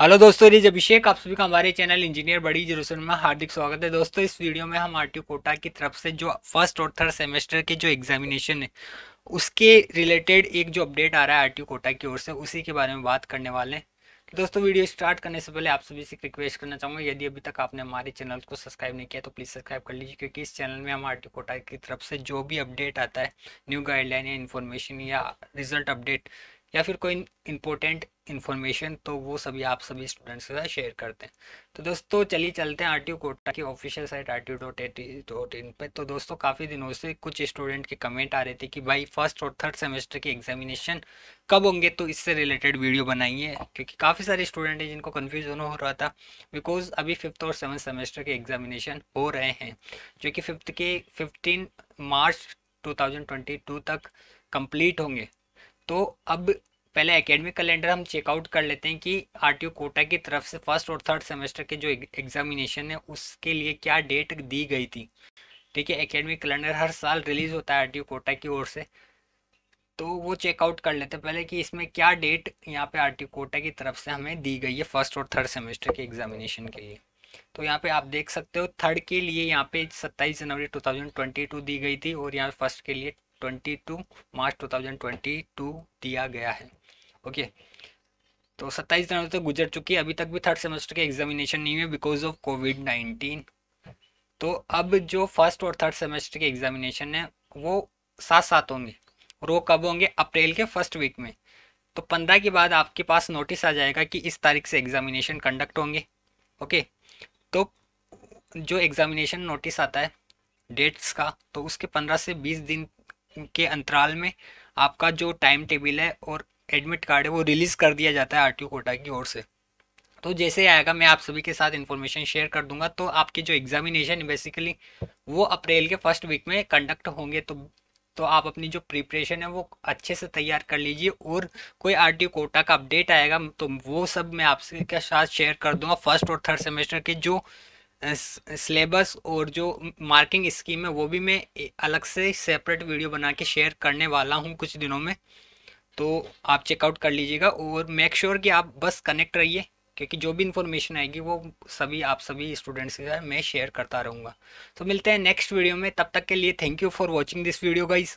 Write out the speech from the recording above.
hello दोस्तों ridge अभिषेक आप सभी का हमारे चैनल इंजीनियर बड़ी जरूसन में हार्दिक स्वागत है दोस्तों इस वीडियो में हम आर कोटा की तरफ से जो फर्स्ट और थर्ड सेमेस्टर के जो एग्जामिनेशन है उसके रिलेटेड एक जो अपडेट आ रहा है आर कोटा की ओर से उसी के बारे में बात करने वाले हैं तो दोस्तों वीडियो स्टार्ट करने से पहले आप सभी से रिक्वेस्ट करना चाहूँगा यदि अभी तक आपने हमारे चैनल को सब्सक्राइब नहीं किया तो प्लीज़ सब्सक्राइब कर लीजिए क्योंकि इस चैनल में हम आर कोटा की तरफ से जो भी अपडेट आता है न्यू गाइडलाइन या इन्फॉर्मेशन या रिजल्ट अपडेट या फिर कोई इंपॉर्टेंट इन्फॉर्मेशन तो वो सभी आप सभी स्टूडेंट्स के साथ शेयर करते हैं तो दोस्तों चलिए चलते हैं आर कोटा की official site R T dot dot A T in पर तो दोस्तों काफ़ी दिनों से कुछ स्टूडेंट के कमेंट आ रहे थे कि भाई फर्स्ट और थर्ड सेमेस्टर की एग्जामिनेशन कब होंगे तो इससे रिलेटेड वीडियो बनाइए क्योंकि काफ़ी सारे स्टूडेंट हैं जिनको कन्फ्यूजन हो रहा था बिकॉज अभी फिफ्थ और सेवन्थ सेमेस्टर के एग्जामिनेशन हो रहे हैं जो कि फिफ्थ के फिफ्टीन मार्च टू तक कंप्लीट होंगे तो अब पहले एकेडमिक कैलेंडर हम चेकआउट कर लेते हैं कि आर कोटा की तरफ से फर्स्ट और थर्ड सेमेस्टर के जो एग्जामिनेशन है उसके लिए क्या डेट दी गई थी ठीक है एकेडमिक कैलेंडर हर साल रिलीज होता है आर कोटा की ओर से तो वो चेकआउट कर लेते हैं पहले कि इसमें क्या डेट यहाँ पे आर कोटा की तरफ से हमें दी गई है फर्स्ट और थर्ड सेमेस्टर के एग्जामिनेशन के लिए तो यहाँ पे आप देख सकते हो थर्ड के लिए यहाँ पे 27 जनवरी 2022 दी गई थी और यहाँ फर्स्ट के लिए 22 मार्च 2022 दिया गया है ओके तो 27 जनवरी तक गुजर चुकी है अभी तक भी थर्ड सेमेस्टर के एग्जामिनेशन नहीं हुए बिकॉज ऑफ कोविड 19 तो अब जो फर्स्ट और थर्ड सेमेस्टर के एग्जामिनेशन है वो साथ साथ होंगे और वो कब होंगे अप्रैल के फर्स्ट वीक में तो पंद्रह के बाद आपके पास नोटिस आ जाएगा कि इस तारीख से एग्जामिनेशन कंडक्ट होंगे ओके तो जो एग्जामिनेशन नोटिस आता है डेट्स का तो उसके पंद्रह से बीस दिन के अंतराल में आपका जो टाइम टेबल है और एडमिट कार्ड है वो रिलीज़ कर दिया जाता है आर कोटा की ओर से तो जैसे आएगा मैं आप सभी के साथ इन्फॉर्मेशन शेयर कर दूंगा तो आपके जो एग्जामिनेशन बेसिकली वो अप्रैल के फर्स्ट वीक में कंडक्ट होंगे तो तो आप अपनी जो प्रिपरेशन है वो अच्छे से तैयार कर लीजिए और कोई आर कोटा का अपडेट आएगा तो वो सब मैं आपसे साथ शेयर कर दूंगा फर्स्ट और थर्ड सेमेस्टर के जो सिलेबस और जो मार्किंग स्कीम है वो भी मैं अलग से सेपरेट वीडियो बना के शेयर करने वाला हूँ कुछ दिनों में तो आप चेकआउट कर लीजिएगा और मेक श्योर sure कि आप बस कनेक्ट रहिए क्योंकि जो भी इन्फॉर्मेशन आएगी वो सभी आप सभी स्टूडेंट्स के साथ मैं शेयर करता रहूँगा तो मिलते हैं नेक्स्ट वीडियो में तब तक के लिए thank you for watching this video guys